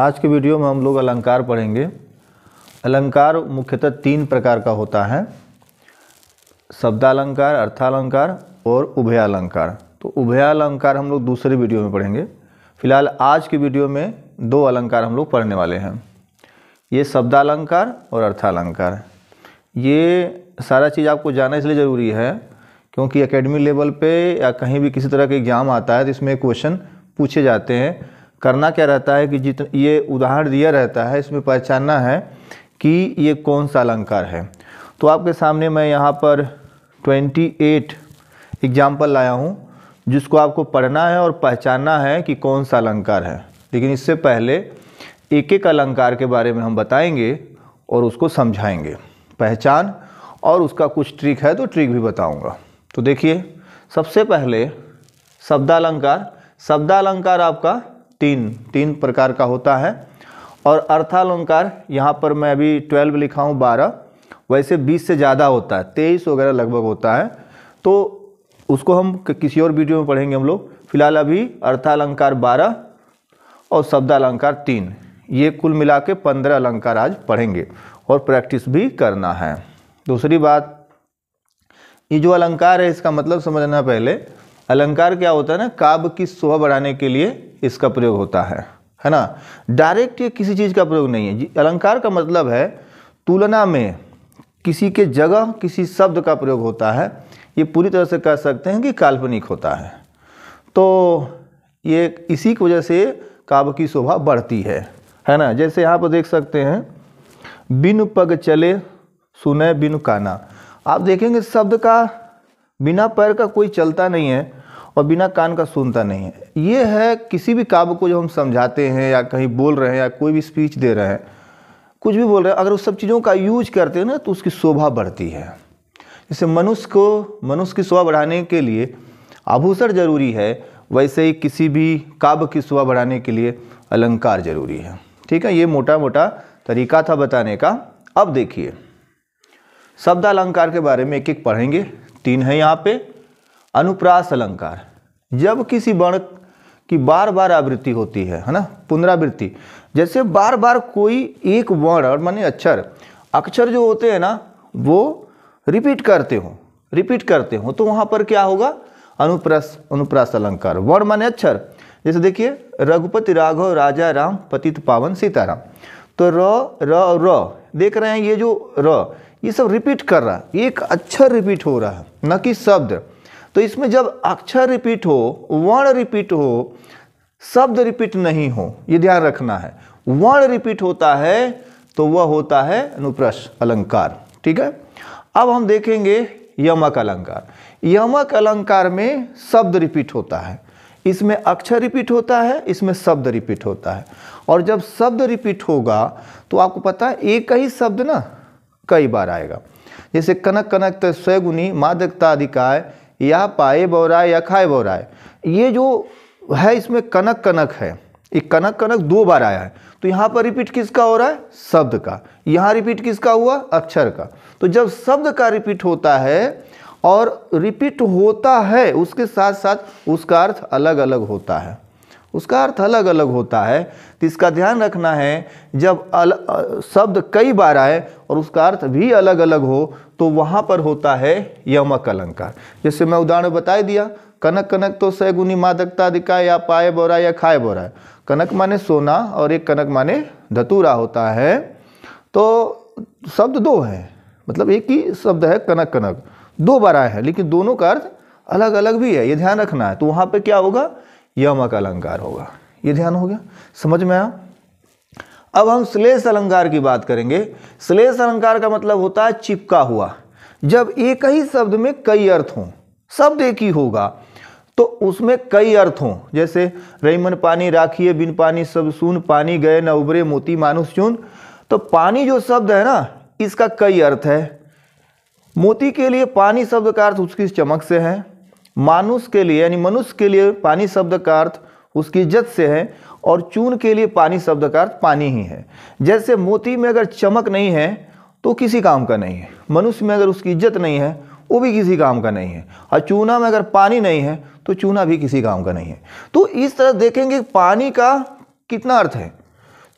आज के वीडियो में हम लोग अलंकार पढ़ेंगे अलंकार मुख्यतः तीन प्रकार का होता है शब्दालंकार अर्थालंकार और उभयालंकार तो उभयालंकार हम लोग दूसरे वीडियो में पढ़ेंगे फिलहाल आज के वीडियो में दो अलंकार हम लोग पढ़ने वाले हैं ये शब्दालंकार और अर्थालंकार ये सारा चीज़ आपको जानना इसलिए ज़रूरी है क्योंकि एकेडमी लेवल पे या कहीं भी किसी तरह का एग्ज़ाम आता है तो इसमें क्वेश्चन पूछे जाते हैं करना क्या रहता है कि जितना ये उदाहरण दिया रहता है इसमें पहचानना है कि ये कौन सा अलंकार है तो आपके सामने मैं यहाँ पर 28 एग्जाम्पल लाया हूँ जिसको आपको पढ़ना है और पहचानना है कि कौन सा अलंकार है लेकिन इससे पहले एक एक अलंकार के बारे में हम बताएंगे और उसको समझाएंगे पहचान और उसका कुछ ट्रिक है तो ट्रिक भी बताऊंगा तो देखिए सबसे पहले शब्दालंकार शब्दालंकार आपका तीन तीन प्रकार का होता है और अर्थालंकार यहाँ पर मैं अभी ट्वेल्व लिखा हूँ बारह वैसे बीस से ज़्यादा होता है तेईस वगैरह लगभग होता है तो उसको हम किसी और वीडियो में पढ़ेंगे हम लोग फिलहाल अभी अर्थालंकार बारह और शब्दालंकार तीन ये कुल मिला के पंद्रह अलंकार आज पढ़ेंगे और प्रैक्टिस भी करना है दूसरी बात ये जो अलंकार है इसका मतलब समझना पहले अलंकार क्या होता है ना काव्य की शोभा बढ़ाने के लिए इसका प्रयोग होता है है ना डायरेक्ट ये किसी चीज़ का प्रयोग नहीं है अलंकार का मतलब है तुलना में किसी के जगह किसी शब्द का प्रयोग होता है ये पूरी तरह से कह सकते हैं कि काल्पनिक होता है तो ये इसी की वजह से काव्य की शोभा बढ़ती है है ना जैसे यहाँ पर देख सकते हैं बिन पग चले सुने बिन काना आप देखेंगे शब्द का बिना पैर का कोई चलता नहीं है और बिना कान का सुनता नहीं है ये है किसी भी काव्य को जब हम समझाते हैं या कहीं बोल रहे हैं या कोई भी स्पीच दे रहे हैं कुछ भी बोल रहे हैं अगर उस सब चीज़ों का यूज करते हैं ना तो उसकी शोभा बढ़ती है जैसे मनुष्य को मनुष्य की शोभा बढ़ाने के लिए आभूषण जरूरी है वैसे ही किसी भी काव्य की शोभा बढ़ाने के लिए अलंकार जरूरी है ठीक है ये मोटा मोटा तरीका था बताने का अब देखिए शब्द अलंकार के बारे में एक एक पढ़ेंगे तीन है यहाँ पे अनुप्रास अलंकार जब किसी वर्ण की बार बार आवृत्ति होती है है ना पुनरावृत्ति जैसे बार बार कोई एक वर्ण और माने अक्षर अक्षर जो होते हैं ना वो रिपीट करते हो रिपीट करते हो तो वहाँ पर क्या होगा अनुप्रास अनुप्रास अलंकार वर्ण माने अक्षर जैसे देखिए रघुपति राघव राजा राम पतित पावन सीताराम तो र र र देख रहे हैं ये जो र ये सब रिपीट कर रहा है एक अक्षर रिपीट हो रहा है न कि शब्द तो इसमें जब अक्षर रिपीट हो वर्ण रिपीट हो शब्द रिपीट नहीं हो ये ध्यान रखना है वर्ण रिपीट होता है तो वह होता है अनुप्रश अलंकार ठीक है अब हम देखेंगे यमक अलंकार यमक अलंकार में शब्द रिपीट होता है इसमें अक्षर रिपीट होता है इसमें शब्द रिपीट होता है और जब शब्द रिपीट होगा तो आपको पता है एक ही शब्द ना कई बार आएगा जैसे कनक कनक तय स्वगुनी मादकता अधिकाय या पाए बोरा या खाए बोरा ये जो है इसमें कनक कनक है ये कनक कनक दो बार आया है तो यहाँ पर रिपीट किसका हो रहा है शब्द का यहाँ रिपीट किसका हुआ अक्षर का तो जब शब्द का रिपीट होता है और रिपीट होता है उसके साथ साथ उसका अर्थ अलग अलग होता है उसका अर्थ अलग अलग होता है तो इसका ध्यान रखना है जब अल शब्द कई बार आए और उसका अर्थ भी अलग अलग हो तो वहाँ पर होता है यमक अलंकार जैसे मैं उदाहरण बता दिया कनक कनक तो सैगुनी मादकता दिका या पाए बोरा या खाए बोरा कनक माने सोना और एक कनक माने धतूरा होता है तो शब्द दो है मतलब एक ही शब्द है कनक कनक दो बार आए हैं लेकिन दोनों का अर्थ अलग अलग भी है ये ध्यान रखना है तो वहाँ पर क्या होगा यमक अलंकार होगा ये ध्यान हो गया समझ में आया अब हम श्लेष अलंकार की बात करेंगे श्लेष अलंकार का मतलब होता है चिपका हुआ जब एक ही शब्द में कई अर्थ हों शब्द एक ही होगा तो उसमें कई अर्थ हों जैसे रईमन पानी राखिए बिन पानी सब सुन पानी गए न उबरे मोती मानुष चुन तो पानी जो शब्द है ना इसका कई अर्थ है मोती के लिए पानी शब्द का अर्थ उसकी चमक से है मानुष के लिए यानी मनुष्य के लिए पानी शब्द का अर्थ उसकी इज्जत से है और चून के लिए पानी शब्द का अर्थ पानी ही है जैसे मोती में अगर चमक नहीं है तो किसी काम का नहीं है मनुष्य में अगर उसकी इज्जत नहीं है वो भी किसी काम का नहीं है और चूना में अगर पानी नहीं है तो चूना भी किसी काम का नहीं है तो इस तरह देखेंगे पानी का कितना अर्थ है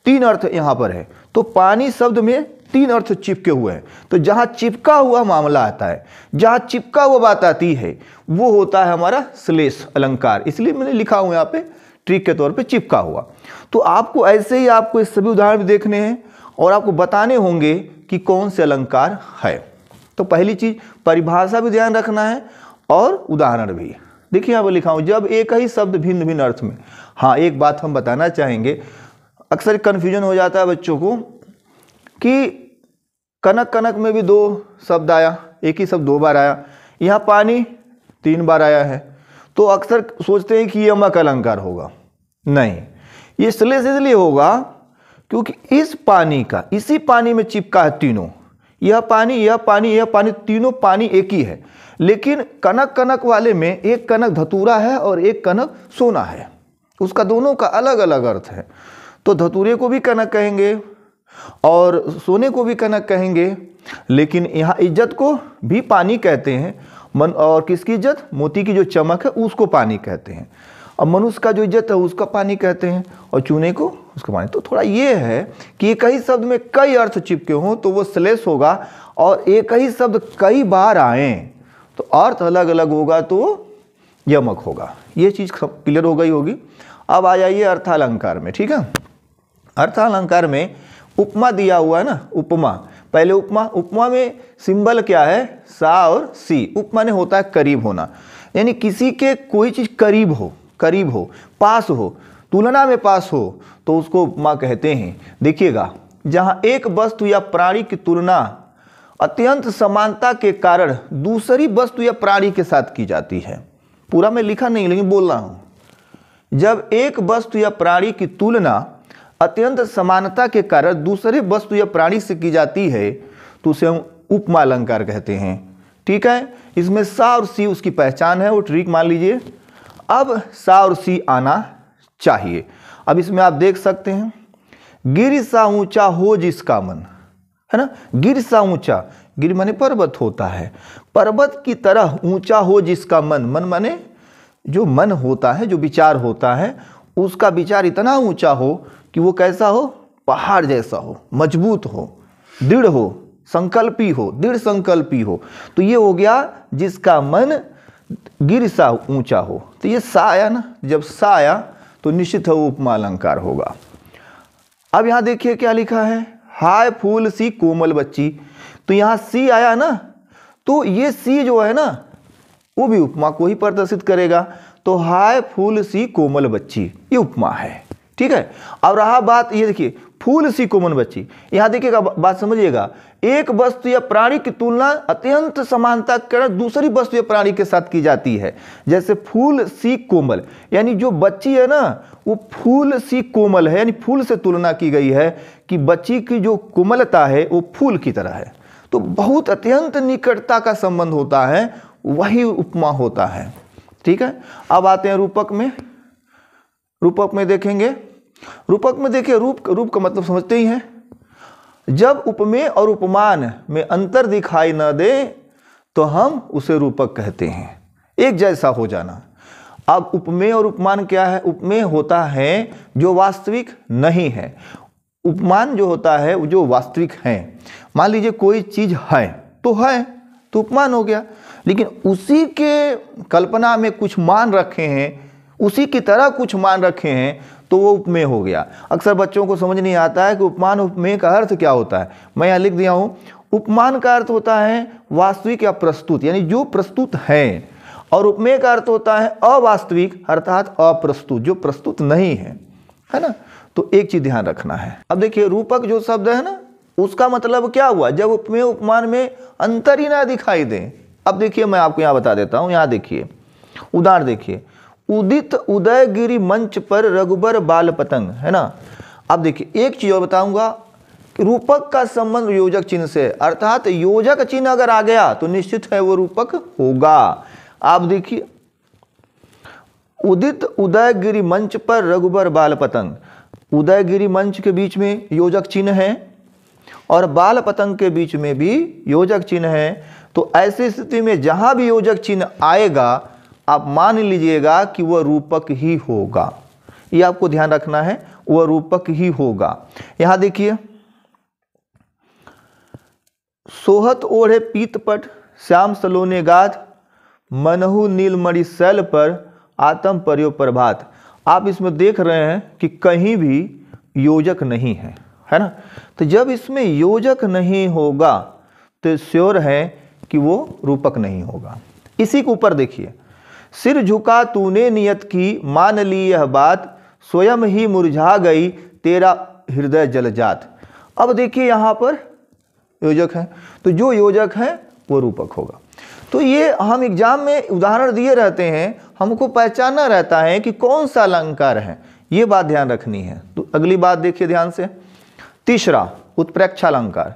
तीन अर्थ यहाँ पर है तो पानी शब्द में तीन अर्थ चिपके हुए हैं तो जहाँ चिपका हुआ मामला आता है जहाँ चिपका हुआ बात आती है वो होता है हमारा श्लेष अलंकार इसलिए मैंने लिखा हुआ यहाँ पे ट्रिक के तौर पे चिपका हुआ तो आपको ऐसे ही आपको इस सभी उदाहरण भी देखने हैं और आपको बताने होंगे कि कौन से अलंकार है तो पहली चीज़ परिभाषा भी ध्यान रखना है और उदाहरण भी देखिए यहाँ पर लिखा हूँ जब एक ही शब्द भिन्न भिन्न अर्थ में हाँ एक बात हम बताना चाहेंगे अक्सर कन्फ्यूजन हो जाता है बच्चों को कि कनक कनक में भी दो शब्द आया एक ही शब्द दो बार आया यहाँ पानी तीन बार आया है तो अक्सर सोचते हैं कि यह अमक अलंकार होगा नहीं ये इसलिए इसलिए होगा क्योंकि इस पानी का इसी पानी में चिपका है तीनों यह पानी यह पानी यह पानी तीनों पानी एक ही है लेकिन कनक कनक वाले में एक कनक धतूरा है और एक कनक सोना है उसका दोनों का अलग अलग अर्थ है तो धतूरे को भी कनक कहेंगे और सोने को भी कनक कहेंगे लेकिन यहाँ इज्जत को भी पानी कहते हैं मन और किसकी इज्जत मोती की जो चमक है उसको पानी कहते हैं और मनुष्य का जो इज्जत है उसका पानी कहते हैं और चूने को उसका पानी तो थोड़ा ये है कि एक ही शब्द में कई अर्थ चिपके हों तो वो स्लेस होगा और एक ही शब्द कई बार आए तो अर्थ अलग अलग होगा तो यमक होगा ये चीज़ क्लियर हो गई होगी अब आ जाइए अर्थालंकार में ठीक है अर्थालंकार में उपमा दिया हुआ है ना उपमा पहले उपमा उपमा में सिंबल क्या है सा और सी उपमा ने होता है करीब होना यानी किसी के कोई चीज़ करीब हो करीब हो पास हो तुलना में पास हो तो उसको उपमा कहते हैं देखिएगा जहाँ एक वस्तु या प्राणी की तुलना अत्यंत समानता के कारण दूसरी वस्तु या प्राणी के साथ की जाती है पूरा मैं लिखा नहीं लेकिन बोल रहा हूँ जब एक वस्तु या प्राणी की तुलना अत्यंत समानता के कारण दूसरे वस्तु या प्राणी से की जाती है तो उसे हम उपमा अलंकार कहते हैं ठीक है इसमें सा और सी उसकी पहचान है वो ट्रिक मान लीजिए अब सा और सी आना चाहिए अब इसमें आप देख सकते हैं गिर सा ऊंचा हो जिसका मन है ना गिर सा ऊंचा गिर माने पर्वत होता है पर्वत की तरह ऊंचा हो जिसका मन मन माने जो मन होता है जो विचार होता है उसका विचार इतना ऊंचा हो कि वो कैसा हो पहाड़ जैसा हो मजबूत हो दृढ़ हो संकल्पी हो दृढ़ संकल्पी हो तो ये हो गया जिसका मन गिर सा ऊंचा हो तो ये सा आया ना जब सा आया तो निश्चित है वो उपमा अलंकार होगा अब यहाँ देखिए क्या लिखा है हाय फूल सी कोमल बच्ची तो यहाँ सी आया ना तो ये सी जो है ना वो भी उपमा को ही प्रदर्शित करेगा तो हाय फूल सी कोमल बच्ची ये उपमा है ठीक है अब रहा बात ये देखिए फूल सी कोमन बच्ची यहाँ देखिएगा बात समझिएगा एक वस्तु या प्राणी की तुलना अत्यंत समानता के कारण दूसरी वस्तु या प्राणी के साथ की जाती है जैसे फूल सी कोमल यानी जो बच्ची है ना वो फूल सी कोमल है यानी फूल से तुलना की गई है कि बच्ची की जो कोमलता है वो फूल की तरह है तो बहुत अत्यंत निकटता का संबंध होता है वही उपमा होता है ठीक है अब आते हैं रूपक में रूपक में देखेंगे रूपक में देखिए रूप रूप का मतलब समझते ही हैं जब उपमेय और उपमान में अंतर दिखाई न दे तो हम उसे रूपक कहते हैं एक जैसा हो जाना अब उपमेय और उपमान क्या है उपमेय होता है जो वास्तविक नहीं है उपमान जो होता है वो जो वास्तविक है मान लीजिए कोई चीज़ है तो है तो उपमान हो गया लेकिन उसी के कल्पना में कुछ मान रखे हैं उसी की तरह कुछ मान रखे हैं तो वो उपमेय हो गया अक्सर बच्चों को समझ नहीं आता है कि उपमान उपमेय का अर्थ क्या होता है मैं यहाँ लिख दिया हूँ उपमान का अर्थ होता है वास्तविक या प्रस्तुत यानी जो प्रस्तुत है और उपमेय का अर्थ होता है अवास्तविक अर्थात अप्रस्तुत जो प्रस्तुत नहीं है है ना तो एक चीज ध्यान रखना है अब देखिए रूपक जो शब्द है ना उसका मतलब क्या हुआ जब उपमेय उपमान में अंतर ही ना दिखाई दे अब देखिए मैं आपको यहां बता देता हूं यहां देखिए उदाहरण देखिए उदित उदयगिरी मंच पर रघुबर बाल पतंग है ना अब देखिए एक चीज़ और बताऊंगा रूपक का संबंध योजक चिन्ह से अर्थात योजक चिन्ह अगर आ गया तो निश्चित है वो रूपक होगा आप देखिए उदित उदयगिरी मंच पर रघुबर बाल पतंग उदयगिरी मंच के बीच में योजक चिन्ह है और बाल पतंग के बीच में भी योजक चिन्ह है तो ऐसी स्थिति में जहां भी योजक चिन्ह आएगा आप मान लीजिएगा कि वह रूपक ही होगा ये आपको ध्यान रखना है वह रूपक ही होगा यहां देखिए सोहत ओढ़े पीतपट श्याम सलोने गाज मनहु नीलमणि शैल पर आतम पर्यो प्रभात आप इसमें देख रहे हैं कि कहीं भी योजक नहीं है है ना तो जब इसमें योजक नहीं होगा तो श्योर है कि वो रूपक नहीं होगा इसी के ऊपर देखिए सिर झुका तूने नियत की मान ली यह बात स्वयं ही मुरझा गई तेरा हृदय जल जात अब देखिए यहाँ पर योजक है तो जो योजक है वो रूपक होगा तो ये हम एग्जाम में उदाहरण दिए रहते हैं हमको पहचानना रहता है कि कौन सा अलंकार है ये बात ध्यान रखनी है तो अगली बात देखिए ध्यान से तीसरा उत्प्रेक्षा अलंकार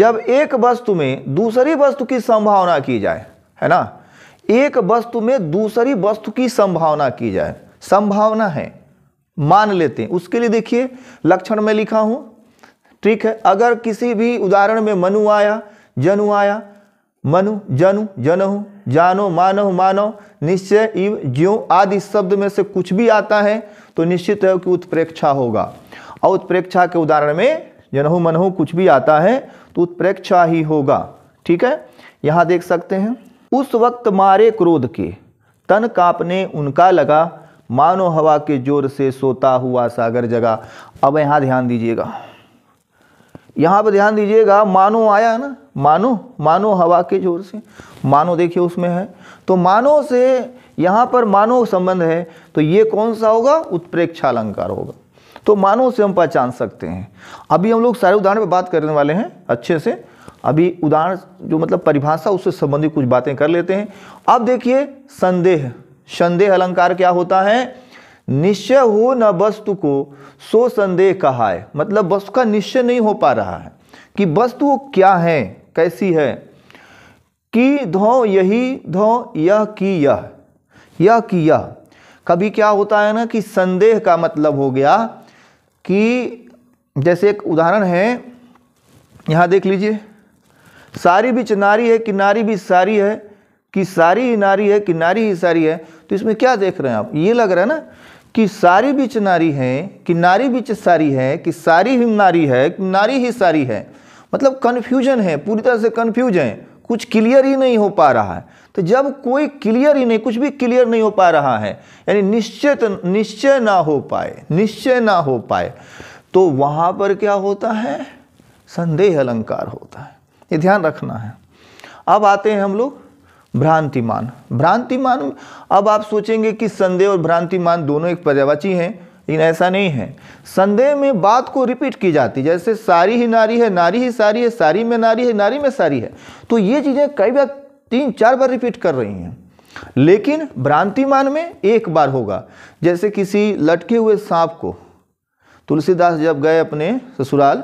जब एक वस्तु में दूसरी वस्तु की संभावना की जाए है ना एक वस्तु में दूसरी वस्तु की संभावना की जाए संभावना है मान लेते हैं उसके लिए देखिए लक्षण में लिखा हूं ठीक है अगर किसी भी उदाहरण में मनु आया जनु आया मनु जनु जनहु जानो मानव मानव निश्चय इव ज्यो आदि शब्द में से कुछ भी आता है तो निश्चित है कि उत्प्रेक्षा होगा और उत्प्रेक्षा के उदाहरण में जनहु मनहु कुछ भी आता है तो उत्प्रेक्षा ही होगा ठीक है यहां देख सकते हैं उस वक्त मारे क्रोध के तन कापने उनका लगा मानो हवा के जोर से सोता हुआ सागर जगा अब यहां ध्यान दीजिएगा यहां पर ध्यान दीजिएगा मानो आया ना मानो मानो हवा के जोर से मानो देखिए उसमें है तो मानो से यहां पर मानो संबंध है तो ये कौन सा होगा उत्प्रेक्षा अलंकार होगा तो मानो से हम पहचान सकते हैं अभी हम लोग सारे उदाहरण पर बात करने वाले हैं अच्छे से अभी उदाहरण जो मतलब परिभाषा उससे संबंधित कुछ बातें कर लेते हैं अब देखिए संदेह संदेह अलंकार क्या होता है निश्चय हो न वस्तु को सो संदेह कहा है मतलब वस्तु का निश्चय नहीं हो पा रहा है कि वस्तु क्या है कैसी है कि धो यही धो यह कि यह यह कि यह कभी क्या होता है ना कि संदेह का मतलब हो गया कि जैसे एक उदाहरण है यहाँ देख लीजिए सारी भी चिनारी है किनारी भी सारी है कि सारी ही नारी है किनारी ही सारी है तो इसमें क्या देख रहे हैं आप ये लग रहा है ना कि सारी भी चिनारी है कि नारी भी सारी है कि सारी ही नारी है कि नारी ही सारी है मतलब कन्फ्यूजन है पूरी तरह से कन्फ्यूज है कुछ क्लियर ही नहीं हो पा रहा है तो जब कोई क्लियर ही नहीं कुछ भी क्लियर नहीं हो पा रहा है यानी निश्चित निश्चय ना हो पाए निश्चय ना हो पाए तो वहाँ पर क्या होता है संदेह अलंकार होता है ये ध्यान रखना है अब आते हैं हम लोग भ्रांतिमान भ्रांतिमान अब आप सोचेंगे कि संदेह और भ्रांतिमान दोनों एक पर्यावाची हैं लेकिन ऐसा नहीं है संदेह में बात को रिपीट की जाती है जैसे सारी ही नारी है नारी ही सारी है सारी में नारी है नारी में सारी है तो ये चीज़ें कई बार तीन चार बार रिपीट कर रही हैं लेकिन भ्रांतिमान में एक बार होगा जैसे किसी लटके हुए सांप को तुलसीदास जब गए अपने ससुराल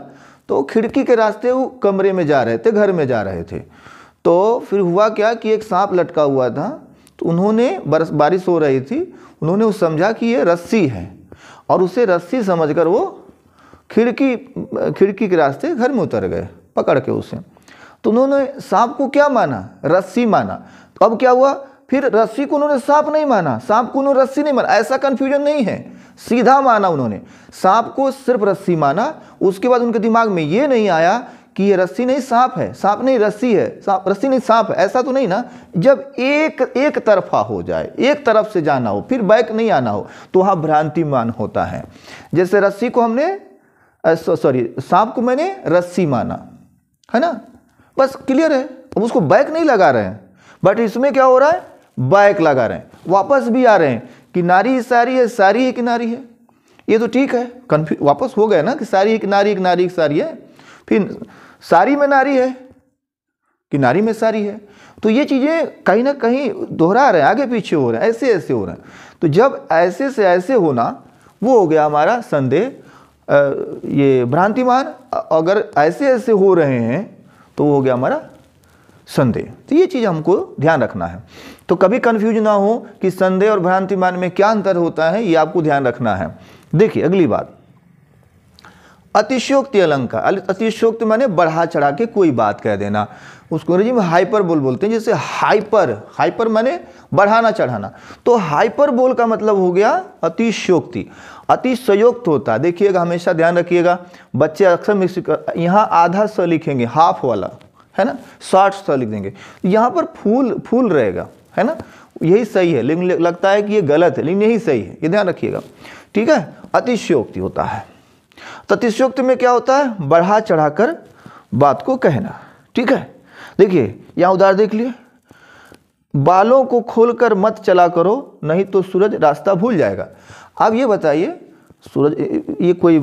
तो खिड़की के रास्ते वो कमरे में जा रहे थे घर में जा रहे थे तो फिर हुआ क्या कि एक सांप लटका हुआ था तो उन्होंने बरस बारिश हो रही थी उन्होंने उस समझा कि ये रस्सी है और उसे रस्सी समझकर वो खिड़की खिड़की के रास्ते घर में उतर गए पकड़ के उसे तो उन्होंने सांप को क्या माना रस्सी माना तो अब क्या हुआ फिर रस्सी को उन्होंने सांप नहीं माना सांप को उन्होंने रस्सी नहीं माना ऐसा कन्फ्यूजन नहीं है सीधा माना उन्होंने सांप को सिर्फ रस्सी माना उसके बाद उनके दिमाग में ये नहीं आया कि ये रस्सी नहीं सांप है सांप नहीं रस्सी है सांप रस्सी नहीं सांप है ऐसा तो नहीं ना जब एक एक तरफा हो जाए एक तरफ से जाना हो फिर बैक नहीं आना हो तो वहाँ भ्रांतिमान होता है जैसे रस्सी को हमने सॉरी सांप को मैंने रस्सी माना है ना बस क्लियर है अब उसको बैक नहीं लगा रहे हैं बट इसमें क्या हो रहा है बैक लगा रहे हैं वापस भी आ रहे हैं किनारी सारी है सारी ही किनारी है ये तो ठीक है कन्फ्यू वापस हो गया ना कि सारी एक नारी एक नारी एक सारी है फिर सारी में नारी है कि नारी में सारी है तो ये चीज़ें कहीं ना कहीं दोहरा रहे हैं आगे पीछे हो रहे हैं ऐसे ऐसे हो रहे हैं तो जब ऐसे से ऐसे होना वो हो गया हमारा संदेह ये भ्रांतिमान अगर ऐसे ऐसे हो रहे हैं तो वो हो गया हमारा संदेह तो ये चीज़ हमको ध्यान रखना है तो कभी कन्फ्यूज ना हो कि संदेह और भ्रांति मान में क्या अंतर होता है ये आपको ध्यान रखना है देखिए अगली बात अतिशोक्ति अलंकार अतिशोक्त माने बढ़ा चढ़ा के कोई बात कह देना उसको अंग्रेजी में हाइपर बोल बोलते हैं जैसे हाइपर हाइपर माने बढ़ाना चढ़ाना तो हाइपर बोल का मतलब हो गया अतिशोक्ति अतिशयोक्त होता है देखिएगा हमेशा ध्यान रखिएगा बच्चे अक्सर मिक्स यहाँ आधा स लिखेंगे हाफ वाला है ना शॉर्ट स लिख देंगे यहाँ पर फूल फूल रहेगा है ना यही सही है लेकिन लगता है कि ये गलत है लेकिन यही सही है ये ध्यान रखिएगा ठीक है अतिशयोक्ति होता है तो अतिशयोक्ति में क्या होता है बढ़ा चढ़ाकर बात को कहना ठीक है देखिए यहाँ उदाहरण देख लिए बालों को खोलकर मत चला करो नहीं तो सूरज रास्ता भूल जाएगा अब ये बताइए सूरज ये कोई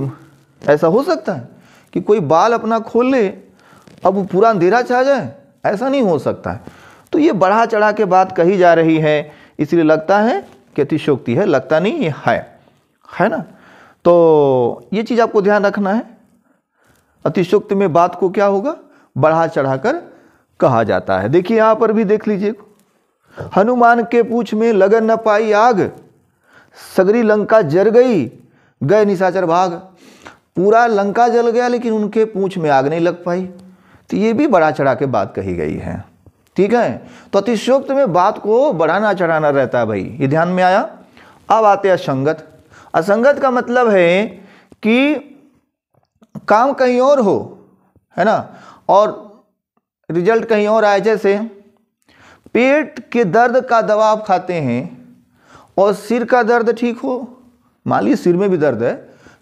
ऐसा हो सकता है कि कोई बाल अपना खोल ले अब पूरा अंधेरा छा जाए ऐसा नहीं हो सकता है तो ये बढ़ा चढ़ा के बात कही जा रही है इसलिए लगता है कि अतिशोक्ति है लगता नहीं ये है है ना तो ये चीज़ आपको ध्यान रखना है अतिशोक्ति में बात को क्या होगा बढ़ा चढ़ा कर कहा जाता है देखिए यहाँ पर भी देख लीजिए हनुमान के पूछ में लगन न पाई आग सगरी लंका जर गई गए निशाचर भाग पूरा लंका जल गया लेकिन उनके पूछ में आग नहीं लग पाई तो ये भी बढ़ा चढ़ा के बात कही गई है ठीक है तो अतिशोक्त में बात को बढ़ाना चढ़ाना रहता है भाई ये ध्यान में आया अब आते हैं असंगत असंगत का मतलब है कि काम कहीं और हो है ना और रिजल्ट कहीं और आए जैसे पेट के दर्द का दवा आप खाते हैं और सिर का दर्द ठीक हो मान लीजिए सिर में भी दर्द है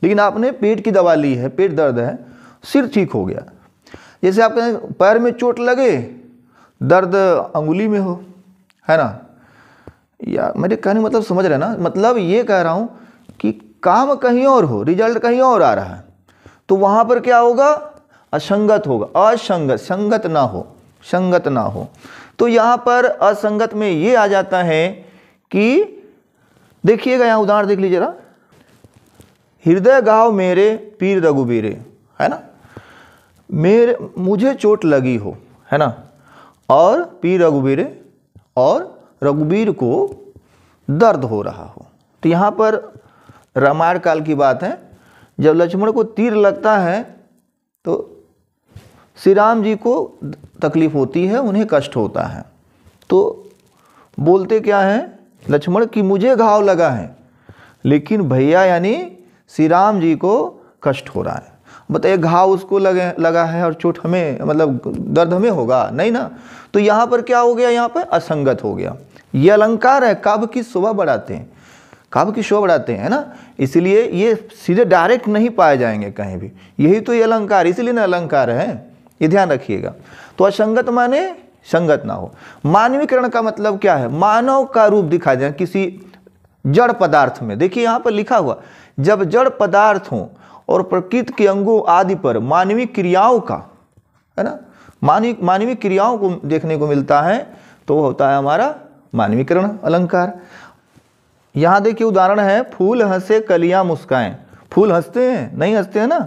लेकिन आपने पेट की दवा ली है पेट दर्द है सिर ठीक हो गया जैसे आपके पैर में चोट लगे दर्द अंगुली में हो है ना या मेरे कहने मतलब समझ रहे ना मतलब ये कह रहा हूँ कि काम कहीं और हो रिजल्ट कहीं और आ रहा है तो वहाँ पर क्या होगा असंगत होगा असंगत संगत ना हो संगत ना हो तो यहाँ पर असंगत में ये आ जाता है कि देखिएगा यहाँ उदाहरण देख लीजिए ना हृदय गाँव मेरे पीर रघुबीरे है ना मेरे मुझे चोट लगी हो है ना और पी रघुवीर और रघुवीर को दर्द हो रहा हो तो यहाँ पर रामायण काल की बात है जब लक्ष्मण को तीर लगता है तो श्री राम जी को तकलीफ होती है उन्हें कष्ट होता है तो बोलते क्या हैं लक्ष्मण कि मुझे घाव लगा है लेकिन भैया यानी श्री राम जी को कष्ट हो रहा है बताइए घाव उसको लगे लगा है और चोट हमें मतलब दर्द हमें होगा नहीं ना तो यहाँ पर क्या हो गया यहाँ पर असंगत हो गया ये अलंकार है काव्य की शोभा बढ़ाते हैं काव्य की शोभा बढ़ाते हैं ना इसलिए ये सीधे डायरेक्ट नहीं पाए जाएंगे कहीं भी यही तो ये अलंकार इसलिए ना अलंकार है ये ध्यान रखिएगा तो असंगत माने संगत ना हो मानवीकरण का मतलब क्या है मानव का रूप दिखा जाए किसी जड़ पदार्थ में देखिए यहाँ पर लिखा हुआ जब जड़ पदार्थ हों और प्रकृति के अंगों आदि पर मानवीय क्रियाओं का है ना मानवीय मानवीय क्रियाओं को देखने को मिलता है तो होता है हमारा मानवीकरण अलंकार यहाँ देखिए उदाहरण है फूल हंसे कलियाँ मुस्काएं फूल हंसते हैं नहीं हंसते हैं ना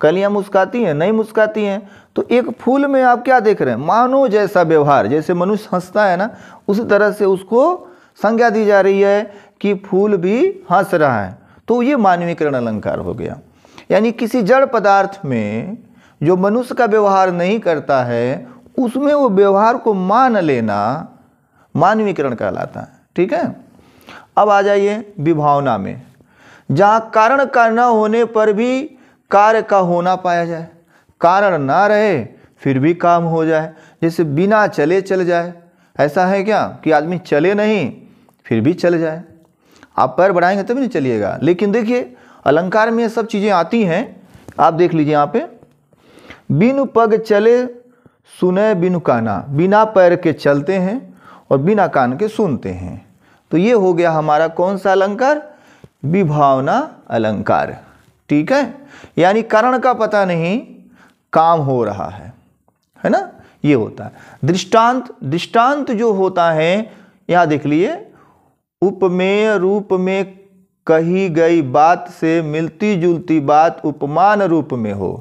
कलियाँ मुस्काती हैं नहीं मुस्काती हैं तो एक फूल में आप क्या देख रहे हैं मानो जैसा व्यवहार जैसे मनुष्य हंसता है ना उसी तरह से उसको संज्ञा दी जा रही है कि फूल भी हंस रहा है तो ये मानवीकरण अलंकार हो गया यानी किसी जड़ पदार्थ में जो मनुष्य का व्यवहार नहीं करता है उसमें वो व्यवहार को मान लेना मानवीकरण कहलाता है ठीक है अब आ जाइए विभावना में जहाँ कारण का न होने पर भी कार्य का होना पाया जाए कारण ना रहे फिर भी काम हो जाए जैसे बिना चले चल जाए ऐसा है क्या कि आदमी चले नहीं फिर भी चल जाए आप पैर बढ़ाएंगे तभी नहीं चलिएगा लेकिन देखिए अलंकार में ये सब चीज़ें आती हैं आप देख लीजिए यहाँ पे बिनु पग चले सुने बिनु काना बिना पैर के चलते हैं और बिना कान के सुनते हैं तो ये हो गया हमारा कौन सा अलंकार विभावना अलंकार ठीक है यानी कारण का पता नहीं काम हो रहा है है ना ये होता है दृष्टांत दृष्टांत जो होता है यहाँ देख लिए उपमेय रूप में कही गई बात से मिलती जुलती बात उपमान रूप में हो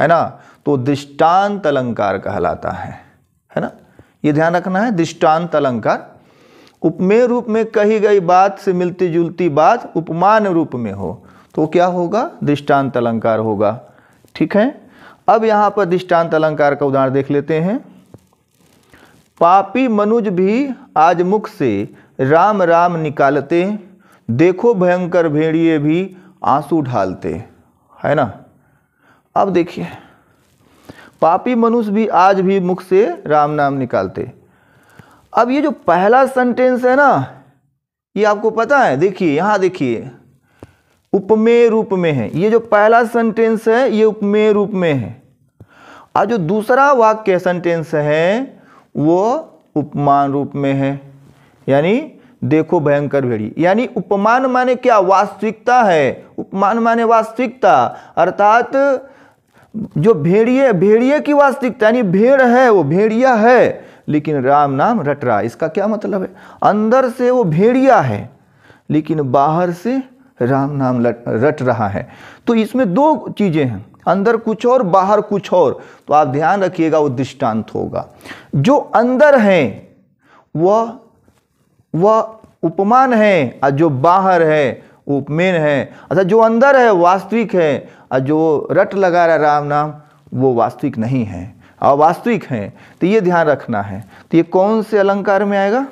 है ना तो दृष्टांत अलंकार कहलाता है है ना ये ध्यान रखना है दृष्टांत अलंकार उपमेय रूप में कही गई बात से मिलती जुलती बात उपमान रूप में हो तो क्या होगा दृष्टांत अलंकार होगा ठीक है अब यहां पर दृष्टांत अलंकार का उदाहरण देख लेते हैं पापी मनुज भी आज मुख से राम राम निकालते देखो भयंकर भेड़िए भी आंसू ढालते है ना अब देखिए पापी मनुष्य भी आज भी मुख से राम नाम निकालते अब ये जो पहला सेंटेंस है ना ये आपको पता है देखिए यहां देखिए उपमेय रूप में है ये जो पहला सेंटेंस है ये उपमेय रूप में है और जो दूसरा वाक्य सेंटेंस है वो उपमान रूप में है यानी देखो भयंकर भेड़ी यानी उपमान माने क्या वास्तविकता है उपमान माने वास्तविकता अर्थात जो भेड़िए भेड़िए की वास्तविकता यानी भेड़ है वो भेड़िया है लेकिन राम नाम रट रहा इसका क्या मतलब है अंदर से वो भेड़िया है लेकिन बाहर से राम नाम रट रहा है तो इसमें दो चीज़ें हैं अंदर कुछ और बाहर कुछ और तो आप ध्यान रखिएगा वो दृष्टांत होगा जो अंदर है वह वह उपमान है और जो बाहर है उपमेन है अच्छा जो अंदर है वास्तविक है और जो रट लगा रहा राम नाम वो वास्तविक नहीं है अवास्तविक है तो ये ध्यान रखना है तो ये कौन से अलंकार में आएगा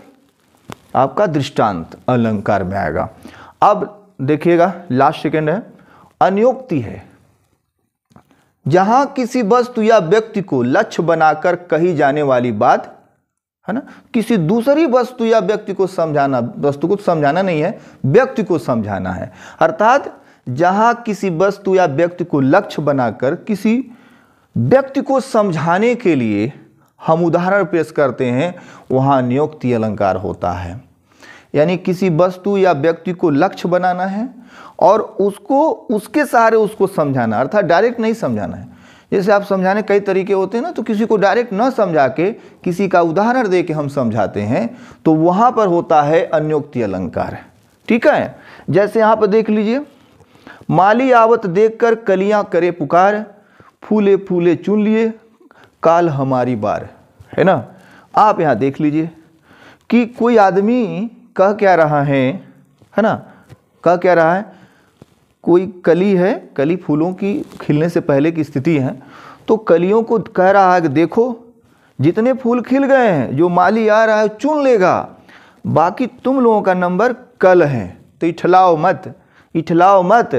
आपका दृष्टांत अलंकार में आएगा अब देखिएगा लास्ट सेकेंड है अनियोक्ति है जहां किसी वस्तु या व्यक्ति को लक्ष्य बनाकर कही जाने वाली बात है ना किसी दूसरी वस्तु या व्यक्ति को समझाना वस्तु को समझाना नहीं है व्यक्ति को समझाना है अर्थात जहाँ किसी वस्तु या व्यक्ति को लक्ष्य बनाकर किसी व्यक्ति को समझाने के लिए हम उदाहरण पेश करते हैं वहाँ नियोक्ति अलंकार होता है यानी किसी वस्तु या व्यक्ति को लक्ष्य बनाना है और उसको उसके सहारे उसको समझाना अर्थात डायरेक्ट नहीं समझाना है जैसे आप समझाने कई तरीके होते हैं ना तो किसी को डायरेक्ट न समझा के किसी का उदाहरण दे के हम समझाते हैं तो वहाँ पर होता है अन्योक्ति अलंकार ठीक है जैसे यहाँ पर देख लीजिए माली आवत देख कर कलियाँ करे पुकार फूले फूले चुन लिए काल हमारी बार है ना आप यहाँ देख लीजिए कि कोई आदमी कह क्या रहा है है ना कह क्या रहा है कोई कली है कली फूलों की खिलने से पहले की स्थिति है तो कलियों को कह रहा है कि देखो जितने फूल खिल गए हैं जो माली आ रहा है चुन लेगा बाकी तुम लोगों का नंबर कल है तो इठलाओ मत इठलाओ मत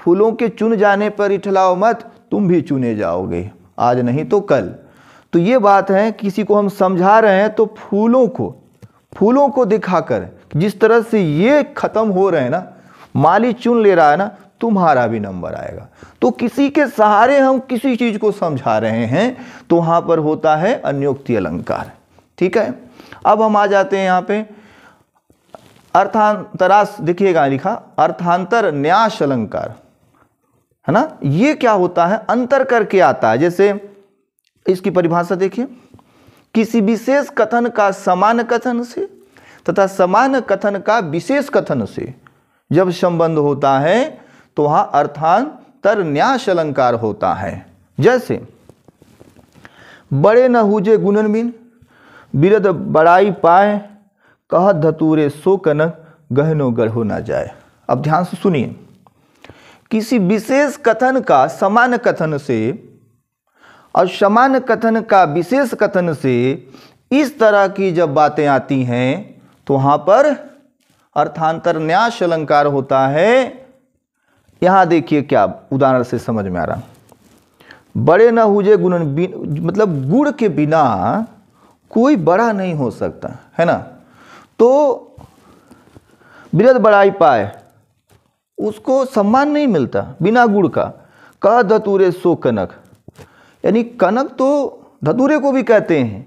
फूलों के चुन जाने पर इठलाओ मत तुम भी चुने जाओगे आज नहीं तो कल तो ये बात है किसी को हम समझा रहे हैं तो फूलों को फूलों को दिखाकर जिस तरह से ये ख़त्म हो रहे हैं ना माली चुन ले रहा है ना तुम्हारा भी नंबर आएगा तो किसी के सहारे हम किसी चीज को समझा रहे हैं तो वहां पर होता है अन्योक्ति अलंकार ठीक है अब हम आ जाते हैं यहां पे अर्थांतरास देखिएगा लिखा अर्थांतर न्यास अलंकार है ना ये क्या होता है अंतर करके आता है जैसे इसकी परिभाषा देखिए किसी विशेष कथन का समान कथन से तथा समान कथन का विशेष कथन से जब संबंध होता है तो वहां अर्थांतर न्यास अलंकार होता है जैसे बड़े न हुजे गुणन बिन बिरद बड़ाई पाए कह धतूरे सो कनक गहनो गढ़ो ना जाए अब ध्यान से सुनिए किसी विशेष कथन का समान कथन से और समान कथन का विशेष कथन से इस तरह की जब बातें आती हैं तो वहां पर अर्थांतर न्यास अलंकार होता है यहाँ देखिए क्या उदाहरण से समझ में आ रहा बड़े न हुजे गुणन मतलब गुड़ के बिना कोई बड़ा नहीं हो सकता है ना तो बृहद बड़ाई पाए उसको सम्मान नहीं मिलता बिना गुड़ का कह धतूरे सो कनक यानी कनक तो धतूरे को भी कहते हैं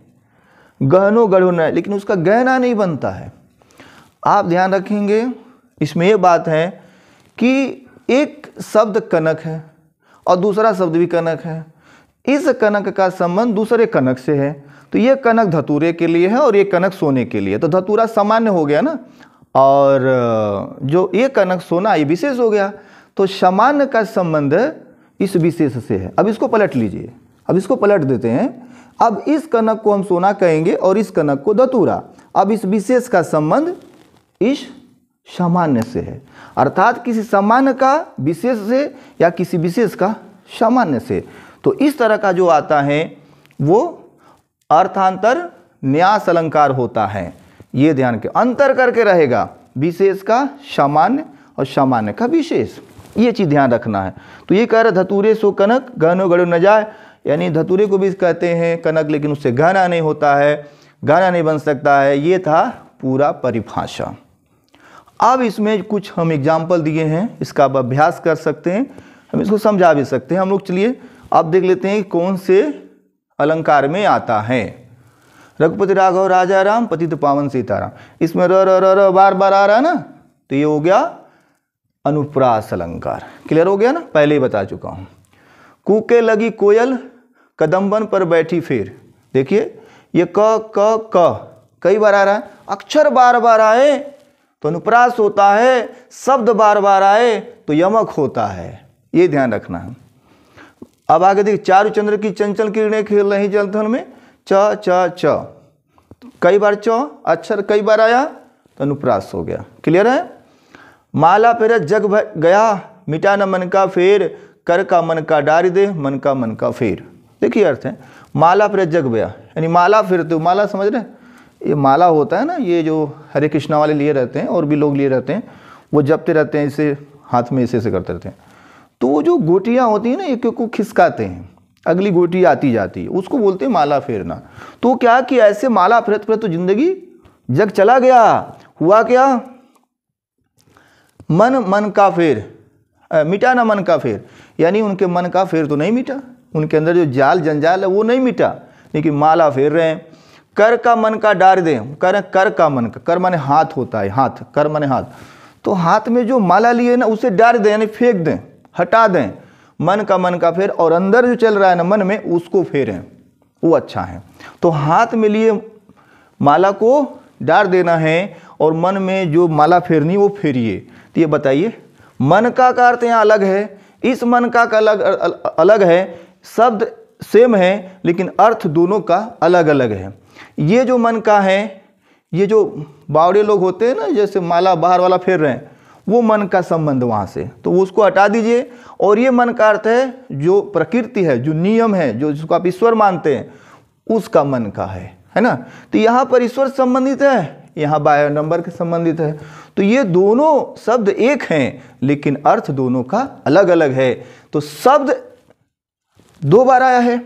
गहनो न लेकिन उसका गहना नहीं बनता है आप ध्यान रखेंगे इसमें यह बात है कि एक शब्द कनक है और दूसरा शब्द भी कनक है इस कनक का संबंध दूसरे कनक से है तो ये कनक धतूरे के लिए है और ये कनक सोने के लिए तो धतूरा सामान्य हो गया ना और जो ये कनक सोना ये विशेष हो गया तो सामान्य का संबंध इस विशेष से है अब इसको पलट लीजिए अब इसको पलट देते हैं अब इस कनक को हम सोना कहेंगे और इस कनक को धतूरा अब इस विशेष का संबंध इस सामान्य से है अर्थात किसी सामान्य का विशेष से या किसी विशेष का सामान्य से तो इस तरह का जो आता है वो अर्थांतर न्यास अलंकार होता है ये ध्यान के अंतर करके रहेगा विशेष का सामान्य और सामान्य का विशेष ये चीज़ ध्यान रखना है तो ये कह रहे धतूरे सो कनक गहनो गढ़ो न जाए यानी धतूरे को भी कहते हैं कनक लेकिन उससे गहना नहीं होता है गहना नहीं बन सकता है ये था पूरा परिभाषा अब इसमें कुछ हम एग्जाम्पल दिए हैं इसका आप अभ्यास कर सकते हैं हम इसको समझा भी सकते हैं हम लोग चलिए अब देख लेते हैं कौन से अलंकार में आता है रघुपति राघव राजा राम पतित पावन सीताराम इसमें र र र, बार बार आ रहा है ना तो ये हो गया अनुप्रास अलंकार क्लियर हो गया ना पहले ही बता चुका हूँ कूके लगी कोयल कदम्बन पर बैठी फिर देखिए ये क क क कई बार आ रहा है अक्षर बार बार आए तो अनुप्रास होता है शब्द बार बार आए तो यमक होता है ये ध्यान रखना है अब आगे देखिए चारू चंद्र की चंचल किरणें खेल रही जलधन में च च च कई बार च अक्षर कई बार आया तो अनुप्रास हो गया क्लियर है माला फेरा जग गया मिटा मन का फेर कर का मन का डारी दे मन का मन का फेर देखिए अर्थ है माला फेरा जग गया यानी माला फिर तो माला समझ रहे ये माला होता है ना ये जो हरे कृष्णा वाले लिए रहते हैं और भी लोग लिए रहते हैं वो जपते रहते हैं इसे हाथ में इसे ऐसे करते रहते हैं तो वो जो गोटियाँ होती हैं ना एक को खिसकाते हैं अगली गोटी आती जाती है उसको बोलते हैं माला फेरना तो क्या कि ऐसे माला फिरत फिरत तो जिंदगी जग चला गया हुआ क्या मन मन का फेर आ, मिटा ना मन का फेर यानी उनके मन का फेर तो नहीं मिटा उनके अंदर जो जाल जंजाल है वो नहीं मिटा लेकिन माला फेर रहे हैं कर का मन का डार दे कर कर का मन का कर माने हाथ होता है हाथ कर माने हाथ तो हाथ में जो माला लिए ना उसे डार दें यानी फेंक दें हटा दें मन का मन का फेर और अंदर जो चल रहा है ना मन में उसको फेरें वो अच्छा है तो हाथ में लिए माला को डार देना है और मन में जो माला फेरनी वो फेरिए तो ये बताइए मन का का अर्थ यहाँ अलग है इस मन का अलग अलग है शब्द सेम है लेकिन अर्थ दोनों का अलग अलग है ये जो मन का है ये जो बावड़े लोग होते हैं ना जैसे माला बाहर वाला फेर रहे हैं वो मन का संबंध वहाँ से तो उसको हटा दीजिए और ये मन का अर्थ है जो प्रकृति है जो नियम है जो जिसको आप ईश्वर मानते हैं उसका मन का है है ना तो यहाँ पर ईश्वर संबंधित है यहाँ बायो नंबर के संबंधित है तो ये दोनों शब्द एक हैं लेकिन अर्थ दोनों का अलग अलग है तो शब्द दो बार आया है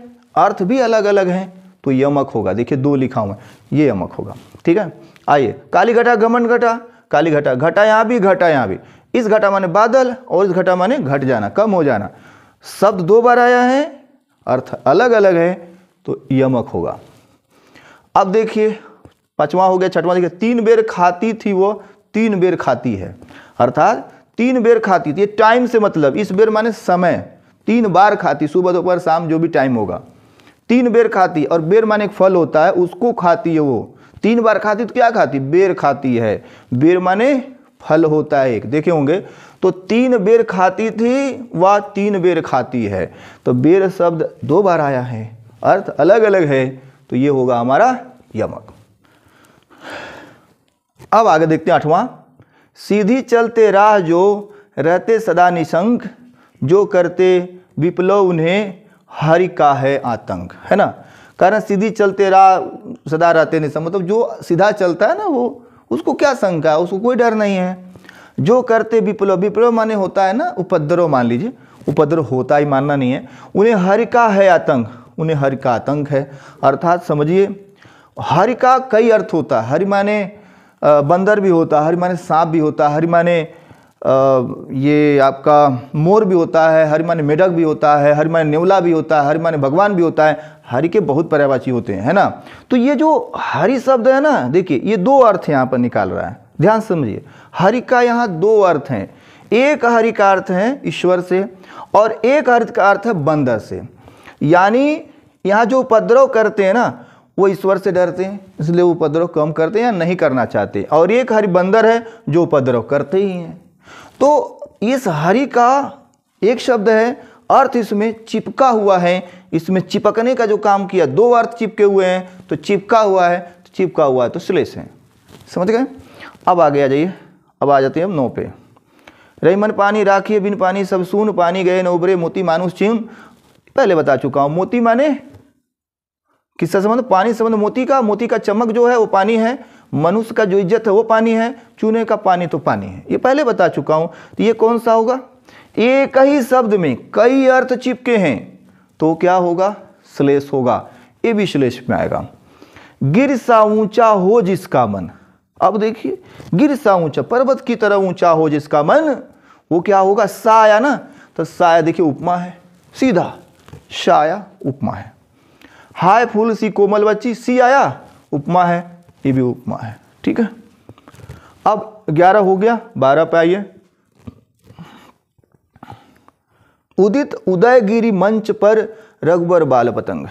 अर्थ भी अलग अलग हैं तो यमक होगा देखिए दो लिखा हुआ है ये यमक होगा ठीक है आइए काली घटा गमन घटा काली घटा घटा यहाँ भी घटा यहाँ भी इस घटा माने बादल और इस घटा माने घट जाना कम हो जाना शब्द दो बार आया है अर्थ अलग अलग है तो यमक होगा अब देखिए पांचवा हो गया छठवा देखिए तीन बेर खाती थी वो तीन बेर खाती है अर्थात तीन बेर खाती थी टाइम से मतलब इस बेर माने समय तीन बार खाती सुबह दोपहर शाम जो भी टाइम होगा तीन बेर खाती और बेर माने एक फल होता है उसको खाती है वो तीन बार खाती तो क्या खाती बेर खाती है बेर माने फल होता है एक देखे होंगे तो तीन बेर खाती थी व तीन बेर खाती है तो बेर शब्द दो बार आया है अर्थ अलग अलग है तो ये होगा हमारा यमक अब आगे देखते हैं आठवां सीधी चलते राह जो रहते सदा निशंक जो करते विप्लव उन्हें हरि का है आतंक है ना कारण सीधी चलते रा सदा रहते नहीं मतलब जो सीधा चलता है ना वो उसको क्या शंका है उसको कोई डर नहीं है जो करते विप्लव विप्लव माने होता है ना उपद्रव मान लीजिए उपद्रव होता ही मानना नहीं है उन्हें हरि का है आतंक उन्हें हरि का आतंक है अर्थात समझिए हरि का कई अर्थ होता है हरि माने बंदर भी होता है हरि माने सांप भी होता है हरि माने ये आपका मोर भी होता है हरिमान मेढक भी होता है हरिमान नेवला भी होता है हरिमान भगवान भी होता है हरि के बहुत पर्यावाची होते हैं है ना तो ये जो हरि शब्द है ना देखिए ये दो अर्थ यहाँ पर निकाल रहा है ध्यान समझिए हरि का यहाँ दो अर्थ हैं एक हरि का अर्थ है ईश्वर से और एक अर्थ का अर्थ है बंदर से यानी यहाँ जो उपद्रव करते हैं ना वो ईश्वर से डरते हैं इसलिए वो उपद्रव कम करते हैं या नहीं करना चाहते और एक हरि बंदर है जो उपद्रव करते ही हैं तो इस हरि का एक शब्द है अर्थ इसमें चिपका हुआ है इसमें चिपकने का जो काम किया दो अर्थ चिपके हुए हैं तो चिपका हुआ है तो चिपका हुआ है तो श्लेष है समझ गए अब आगे आ जाइए अब आ जाते हैं हम नौ पे रही मन पानी राखी बिन पानी सब सुन पानी गए नौबरे मोती मानुष चिन्ह पहले बता चुका हूँ मोती माने किसका संबंध पानी संबंध मोती का मोती का चमक जो है वो पानी है मनुष्य का जो इज्जत है वो पानी है चूने का पानी तो पानी है ये पहले बता चुका हूँ तो ये कौन सा होगा एक ही शब्द में कई अर्थ चिपके हैं तो क्या होगा श्लेष होगा ये भी श्लेष में आएगा गिर सा ऊंचा हो जिसका मन अब देखिए गिर सा ऊंचा पर्वत की तरह ऊंचा हो जिसका मन वो क्या होगा साया ना तो साया देखिए उपमा है सीधा साया उपमा है हाय फूल सी कोमल बच्ची सी आया उपमा है ये भी उपमा है ठीक है अब ग्यारह हो गया बारह पे आइए उदित उदयगिरी मंच पर रघुबर बाल पतंग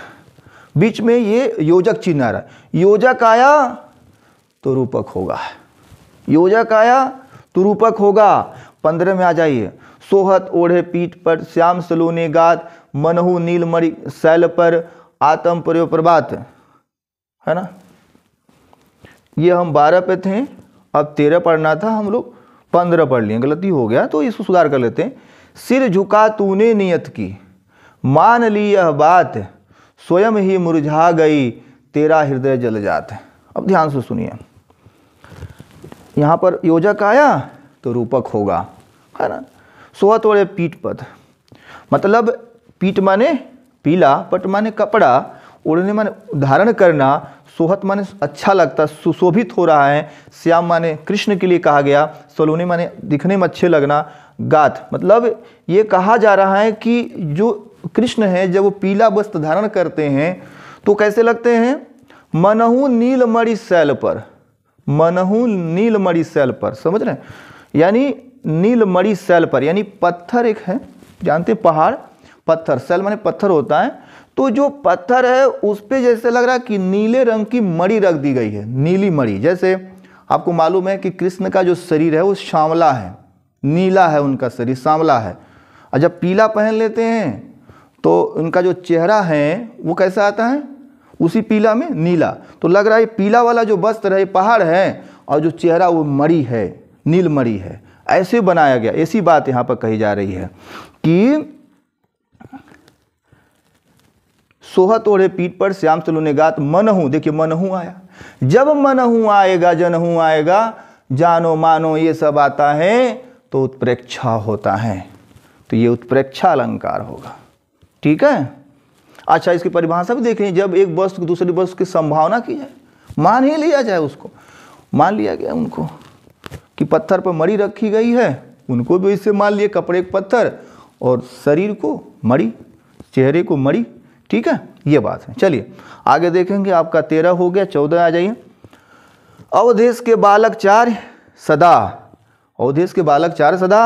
बीच में ये योजक चिन्ह आ रहा है योजक आया तो रूपक होगा योजक आया तो रूपक होगा पंद्रह में आ जाइए सोहत ओढ़े पीठ पर श्याम सलोने गात मनहु नीलमणि शैल पर आतम प्रयोग प्रभात है ना ये हम बारह पे थे अब तेरह पढ़ना था हम लोग पंद्रह पढ़ लिए गलती हो गया तो इसको सुधार कर लेते हैं सिर झुका तूने नियत की मान ली यह बात स्वयं ही मुरझा गई तेरा हृदय जल जात अब ध्यान से सुनिए यहाँ पर योजक आया तो रूपक होगा है ना सोहत वाले पीठ पद मतलब पीठ माने पीला बट माने कपड़ा ओढ़ने माने धारण करना सोहत माने अच्छा लगता सुशोभित हो रहा है श्याम माने कृष्ण के लिए कहा गया सलोनी माने दिखने में अच्छे लगना गात मतलब ये कहा जा रहा है कि जो कृष्ण है जब वो पीला वस्त्र धारण करते हैं तो कैसे लगते हैं मनहु नीलमणि शैल पर मनहु नीलमणि शैल पर समझ रहे हैं यानी नीलमणि शैल पर यानी पत्थर एक है जानते पहाड़ पत्थर सेल माने पत्थर होता है तो जो पत्थर है उस पर जैसे लग रहा है कि नीले रंग की मड़ी रख दी गई है नीली मड़ी जैसे आपको मालूम है कि कृष्ण का जो शरीर है वो श्यामला है नीला है उनका शरीर श्यामला है और जब पीला पहन लेते हैं तो उनका जो चेहरा है वो कैसा आता है उसी पीला में नीला तो लग रहा है पीला वाला जो वस्त्र है पहाड़ है और जो चेहरा वो मड़ी है नीलमड़ी है ऐसे बनाया गया ऐसी बात यहाँ पर कही जा रही है कि सोहत ओढ़े पीठ पर श्याम सलू ने गात मनहू देखिए मनहू आया जब मनहू आएगा जनहू आएगा जानो मानो ये सब आता है तो उत्प्रेक्षा होता है तो ये उत्प्रेक्षा अलंकार होगा ठीक है अच्छा इसकी परिभाषा भी देख लें जब एक वस्तु दूसरी वस्तु की संभावना की जाए मान ही लिया जाए उसको मान लिया गया उनको कि पत्थर पर मड़ी रखी गई है उनको भी इससे मान लिए कपड़े पत्थर और शरीर को मड़ी चेहरे को मड़ी ठीक है ये बात है चलिए आगे देखेंगे आपका तेरह हो गया चौदह आ जाइए अवधेश के बालक चार सदा अवधेश के बालक चार सदा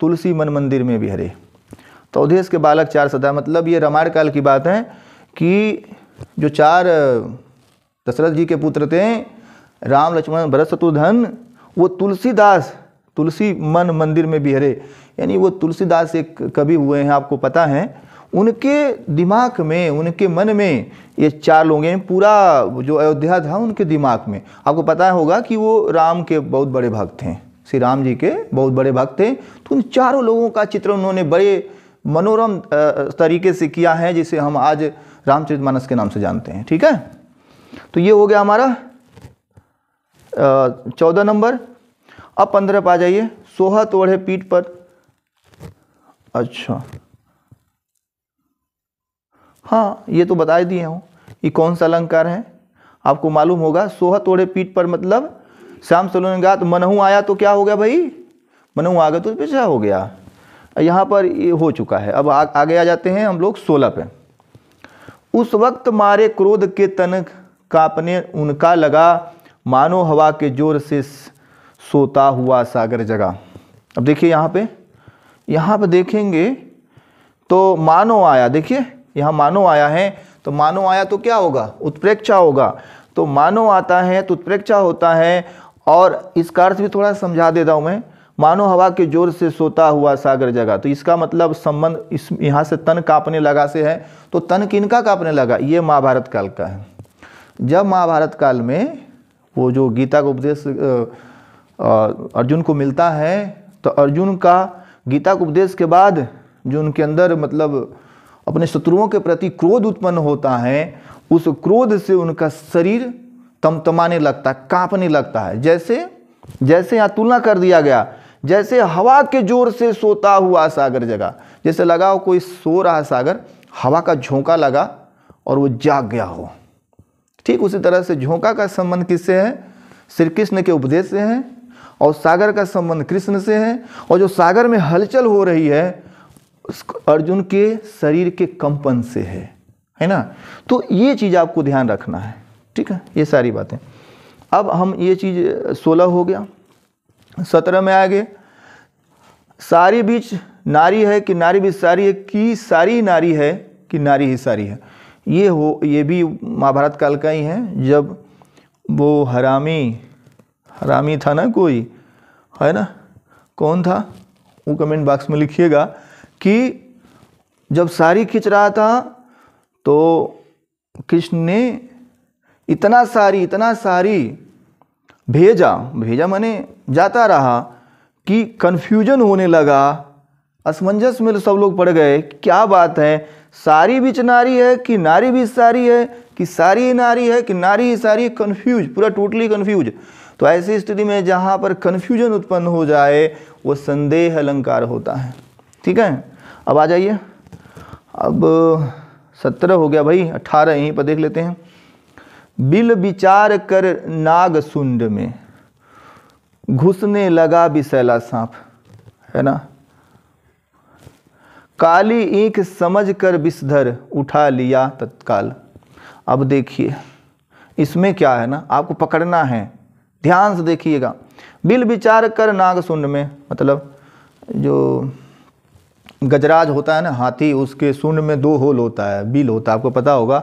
तुलसी मन मंदिर में हरे तो अवधेश के बालक चार सदा मतलब ये रामायण काल की बात है कि जो चार दशरथ जी के पुत्र थे राम लक्ष्मण भरत शत्रुधन वो तुलसीदास तुलसी मन मंदिर में भी हरे यानी वो तुलसीदास एक कवि हुए हैं आपको पता है उनके दिमाग में उनके मन में ये चार लोग हैं पूरा जो अयोध्या था उनके दिमाग में आपको पता होगा कि वो राम के बहुत बड़े भक्त थे श्री राम जी के बहुत बड़े भक्त थे तो उन चारों लोगों का चित्र उन्होंने बड़े मनोरम तरीके से किया है जिसे हम आज रामचरितमानस के नाम से जानते हैं ठीक है तो ये हो गया हमारा चौदह नंबर अब पंद्रह पर आ जाइए सोहत ओढ़े पीठ पर अच्छा हाँ ये तो बता दिए हूँ ये कौन सा अलंकार है आपको मालूम होगा सोह तोड़े पीठ पर मतलब श्याम सलोन गा तो मनहू आया तो क्या हो गया भाई मनहू आ गया तो पीछा हो गया यहाँ पर ये हो चुका है अब आ, आगे आ जाते हैं हम लोग सोलह पे उस वक्त मारे क्रोध के तन कापने उनका लगा मानो हवा के जोर से सोता हुआ सागर जगा अब देखिए यहाँ पे यहाँ पे देखेंगे तो मानो आया देखिए यहाँ मानो आया है तो मानो आया तो क्या होगा उत्प्रेक्षा होगा तो मानो आता है तो उत्प्रेक्षा होता है और इसका अर्थ भी थोड़ा समझा देता हूँ मैं मानो हवा के जोर से सोता हुआ सागर जगा तो इसका मतलब संबंध इस यहाँ से तन कांपने लगा से है तो तन किन का कांपने लगा ये महाभारत काल का है जब महाभारत काल में वो जो गीता का उपदेश अर्जुन को मिलता है तो अर्जुन का गीता के उपदेश के बाद जो उनके अंदर मतलब अपने शत्रुओं के प्रति क्रोध उत्पन्न होता है उस क्रोध से उनका शरीर तमतमाने लगता है कांपने लगता है जैसे जैसे यहाँ तुलना कर दिया गया जैसे हवा के जोर से सोता हुआ सागर जगा जैसे लगा हो कोई सो रहा सागर हवा का झोंका लगा और वो जाग गया हो ठीक उसी तरह से झोंका का संबंध किससे है श्री कृष्ण के उपदेश से है और सागर का संबंध कृष्ण से है और जो सागर में हलचल हो रही है अर्जुन के शरीर के कंपन से है है ना तो ये चीज़ आपको ध्यान रखना है ठीक है ये सारी बातें अब हम ये चीज़ सोलह हो गया सत्रह में आ गए सारी बीच नारी है कि नारी बीच सारी है कि सारी नारी है कि नारी ही सारी है ये हो ये भी महाभारत काल का ही है जब वो हरामी हरामी था ना कोई है ना कौन था वो कमेंट बॉक्स में लिखिएगा कि जब सारी खींच रहा था तो कृष्ण ने इतना सारी इतना सारी भेजा भेजा मैंने जाता रहा कि कन्फ्यूजन होने लगा असमंजस में सब लोग पड़ गए क्या बात है सारी बिच नारी है कि नारी भी सारी है कि सारी ही नारी है कि नारी ही सारी कन्फ्यूज पूरा टोटली कन्फ्यूज तो ऐसी स्थिति में जहाँ पर कन्फ्यूजन उत्पन्न हो जाए वो संदेह अलंकार होता है ठीक है अब आ जाइए अब सत्रह हो गया भाई अठारह यहीं पर देख लेते हैं बिल विचार कर नाग सुंड में घुसने लगा बिसैला सांप है ना काली ईख समझ कर विषधर उठा लिया तत्काल अब देखिए इसमें क्या है ना आपको पकड़ना है ध्यान से देखिएगा बिल विचार कर नाग सुंड में मतलब जो गजराज होता है ना हाथी उसके सुन में दो होल होता है बिल होता है आपको पता होगा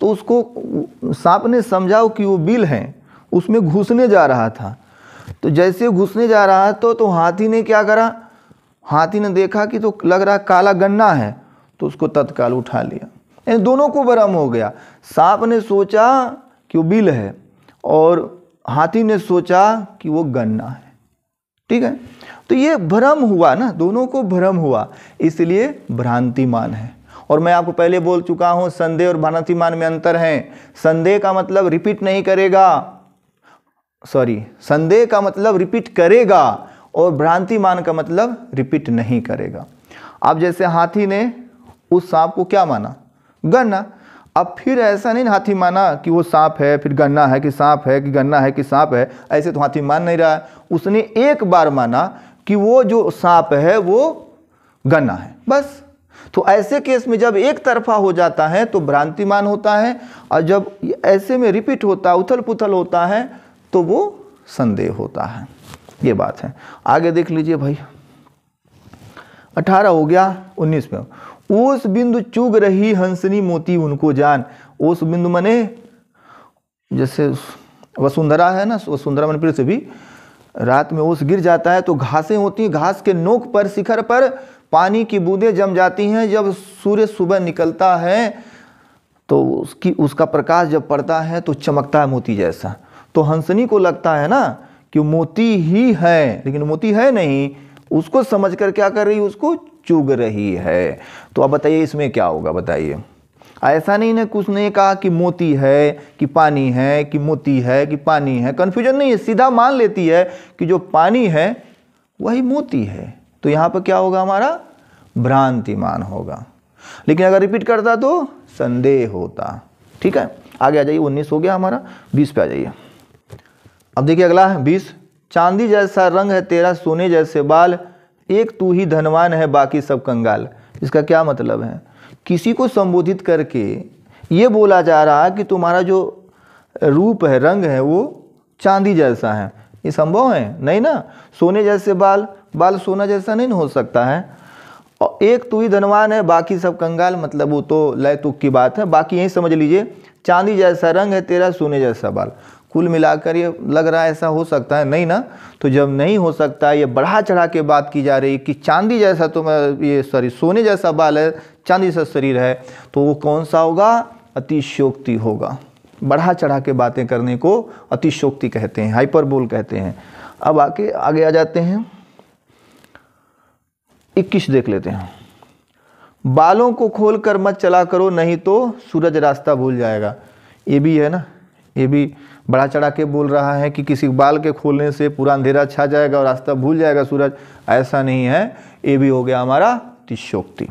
तो उसको सांप ने समझाओ कि वो बिल हैं उसमें घुसने जा रहा था तो जैसे घुसने जा रहा तो तो हाथी ने क्या करा हाथी ने देखा कि तो लग रहा काला गन्ना है तो उसको तत्काल उठा लिया इन दोनों को भरम हो गया सांप ने सोचा कि वो बिल है और हाथी ने सोचा कि वो गन्ना है ठीक है तो ये भ्रम हुआ ना दोनों को भ्रम हुआ इसलिए भ्रांतिमान है और मैं आपको पहले बोल चुका हूं संदेह और भ्रांतिमान में अंतर है संदेह का मतलब रिपीट नहीं करेगा सॉरी संदेह का मतलब रिपीट करेगा और भ्रांतिमान का मतलब रिपीट नहीं करेगा अब जैसे हाथी ने उस सांप को क्या माना गन्ना अब फिर ऐसा नहीं हाथी माना कि वो सांप है फिर गन्ना है कि सांप है कि गन्ना है कि सांप है ऐसे तो हाथी मान नहीं रहा है उसने एक बार माना कि वो जो सांप है वो गन्ना है बस तो ऐसे केस में जब एक तरफा हो जाता है तो भ्रांतिमान होता है और जब ऐसे में रिपीट होता है उथल पुथल होता है तो वो संदेह होता है ये बात है आगे देख लीजिए भाई अठारह हो गया उन्नीस में ओस बिंदु चुग रही हंसनी मोती उनको जान ओस बिंदु मने जैसे वसुंधरा है ना वसुंधरा मन पृथ्वी रात में ओस गिर जाता है तो घासें होती हैं घास के नोक पर शिखर पर पानी की बूंदें जम जाती हैं जब सूर्य सुबह निकलता है तो उसकी उसका प्रकाश जब पड़ता है तो चमकता है मोती जैसा तो हंसनी को लगता है ना कि मोती ही है लेकिन मोती है नहीं उसको समझ कर क्या कर रही है उसको चुग रही है तो अब बताइए इसमें क्या होगा बताइए ऐसा नहीं है कुछ ने कहा कि मोती है कि पानी है कि मोती है कि पानी है कन्फ्यूजन नहीं है सीधा मान लेती है कि जो पानी है वही मोती है तो यहाँ पर क्या होगा हमारा भ्रांतिमान होगा लेकिन अगर रिपीट करता तो संदेह होता ठीक है आगे आ जाइए उन्नीस हो गया हमारा बीस पे आ जाइए अब देखिए अगला है बीस चांदी जैसा रंग है तेरा सोने जैसे बाल एक तू ही धनवान है बाकी सब कंगाल इसका क्या मतलब है किसी को संबोधित करके ये बोला जा रहा है कि तुम्हारा जो रूप है रंग है वो चांदी जैसा है ये संभव है नहीं ना सोने जैसे बाल बाल सोना जैसा नहीं हो सकता है और एक तू तो ही धनवान है बाकी सब कंगाल मतलब वो तो लय तुक की बात है बाकी यही समझ लीजिए चांदी जैसा रंग है तेरा सोने जैसा बाल कुल मिलाकर ये लग रहा है ऐसा हो सकता है नहीं ना तो जब नहीं हो सकता ये बढ़ा चढ़ा के बात की जा रही है कि चांदी जैसा तो मैं ये सॉरी सोने जैसा बाल है चांदी सा शरीर है तो वो कौन सा होगा अतिशोक्ति होगा बढ़ा चढ़ा के बातें करने को अतिशोक्ति कहते हैं हाइपरबोल कहते हैं अब आके आगे आ जाते हैं इक्कीस देख लेते हैं बालों को खोल कर मत चला करो नहीं तो सूरज रास्ता भूल जाएगा ये भी है ना ये भी बढ़ा चढ़ा के बोल रहा है कि किसी बाल के खोलने से पूरा अंधेरा छा जाएगा और रास्ता भूल जाएगा सूरज ऐसा नहीं है ये भी हो गया हमारा तिशोक्ति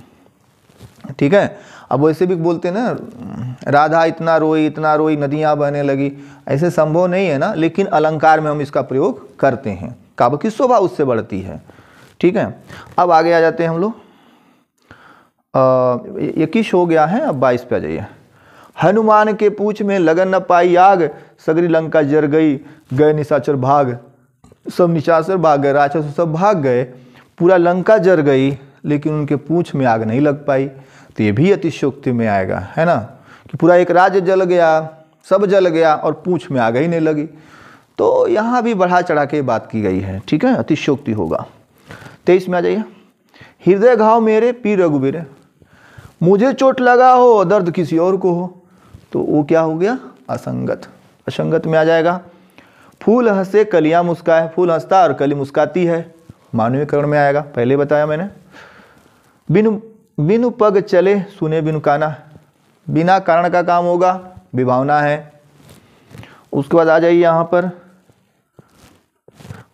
ठीक है अब वैसे भी बोलते हैं ना राधा इतना रोई इतना रोई नदियाँ बहने लगी ऐसे संभव नहीं है ना लेकिन अलंकार में हम इसका प्रयोग करते हैं काव्य की शोभा उससे बढ़ती है ठीक है अब आगे आ जाते हैं हम लोग इक्कीस हो गया है अब बाईस पे आ जाइए हनुमान के पूछ में लगन न पाई आग सगरी लंका जर गई गए निशाचर भाग सब निशाचर भाग गए राक्षस सब भाग गए पूरा लंका जर गई लेकिन उनके पूछ में आग नहीं लग पाई तो ये भी अतिशोक्ति में आएगा है ना कि पूरा एक राज्य जल गया सब जल गया और पूछ में आग ही नहीं लगी तो यहाँ भी बढ़ा चढ़ा के बात की गई है ठीक है अतिशोक्ति होगा तेईस में आ जाइए हृदय घाव मेरे पी रघुबीर मुझे चोट लगा हो दर्द किसी और को हो तो वो क्या हो गया असंगत असंगत में आ जाएगा फूल हंसे मुस्का मुस्काए फूल हंसता और कली मुस्काती है मानवीकरण में आएगा पहले बताया मैंने बिनु बिनु पग चले सुने बिनु काना बिना कारण का काम होगा विभावना है उसके बाद आ जाइए यहां पर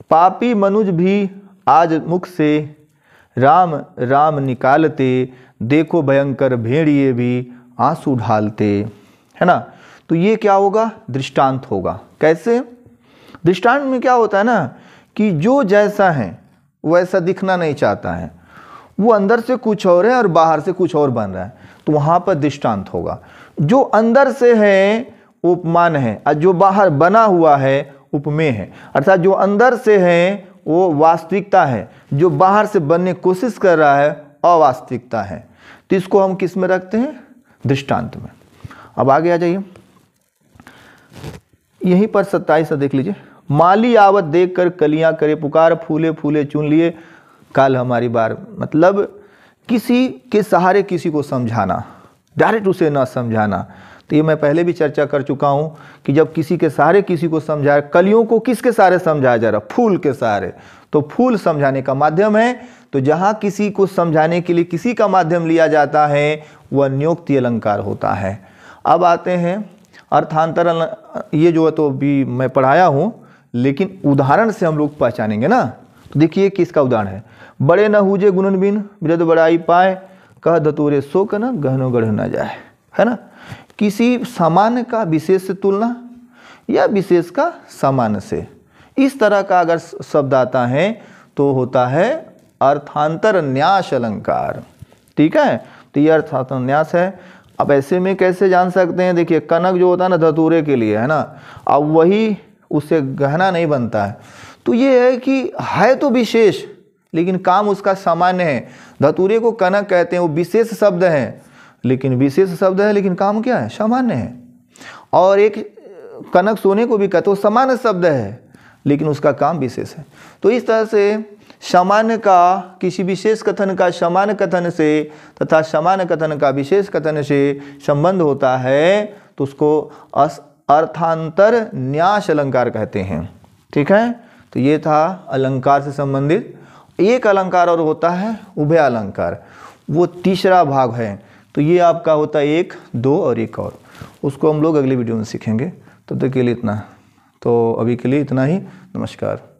पापी मनुज भी आज मुख से राम राम निकालते देखो भयंकर भेड़िए भी आंसू ढालते है ना तो ये क्या होगा दृष्टांत होगा कैसे दृष्टांत में क्या होता है ना कि जो जैसा है वैसा दिखना नहीं चाहता है वो अंदर से कुछ और है और बाहर से कुछ और बन रहा है तो वहां पर दृष्टांत होगा जो अंदर से है उपमान है और जो बाहर बना हुआ है उपमेय है अर्थात जो अंदर से है वो वास्तविकता है जो बाहर से बनने की कोशिश कर रहा है अवास्तविकता है तो इसको हम किस में रखते हैं दृष्टांत में अब आगे आ जाइए यहीं पर सत्ताईस देख लीजिए माली आवत देख कर कलियाँ करे पुकार फूले फूले चुन लिए काल हमारी बार मतलब किसी के सहारे किसी को समझाना डायरेक्ट उसे ना समझाना तो ये मैं पहले भी चर्चा कर चुका हूँ कि जब किसी के सहारे किसी को समझाया कलियों को किसके सहारे समझाया जा रहा फूल के सहारे तो फूल समझाने का माध्यम है तो जहाँ किसी को समझाने के लिए किसी का माध्यम लिया जाता है वह नियोक्ति अलंकार होता है अब आते हैं अर्थांतरण ये जो है तो अभी मैं पढ़ाया हूँ लेकिन उदाहरण से हम लोग पहचानेंगे ना तो देखिए किसका उदाहरण है बड़े न हुजे बिन वृद्ध बड़ाई पाए कह धतोरे सो क न गहनो गढ़ न जाए है ना किसी सामान्य का विशेष से तुलना या विशेष का सामान्य से इस तरह का अगर शब्द आता है तो होता है अर्थांतर न्यास अलंकार ठीक है तो ये अर्थांतर न्यास है अब ऐसे में कैसे जान सकते हैं देखिए कनक जो होता है ना धतूरे के लिए है ना अब वही उससे गहना नहीं बनता है तो ये है कि है तो विशेष लेकिन काम उसका सामान्य है धतूरे को कनक कहते हैं वो विशेष शब्द है लेकिन विशेष शब्द है लेकिन काम क्या है सामान्य है और एक कनक सोने को भी कहते हो सामान्य शब्द है लेकिन उसका काम विशेष है तो इस तरह से समान का किसी विशेष कथन का समान कथन से तथा समान कथन का विशेष कथन से संबंध होता है तो उसको अर्थांतर न्यास अलंकार कहते हैं ठीक है तो ये था अलंकार से संबंधित एक अलंकार और होता है उभय अलंकार वो तीसरा भाग है तो ये आपका होता है एक दो और एक और उसको हम लोग अगले वीडियो में सीखेंगे तब तो तक के लिए इतना तो अभी के लिए इतना ही नमस्कार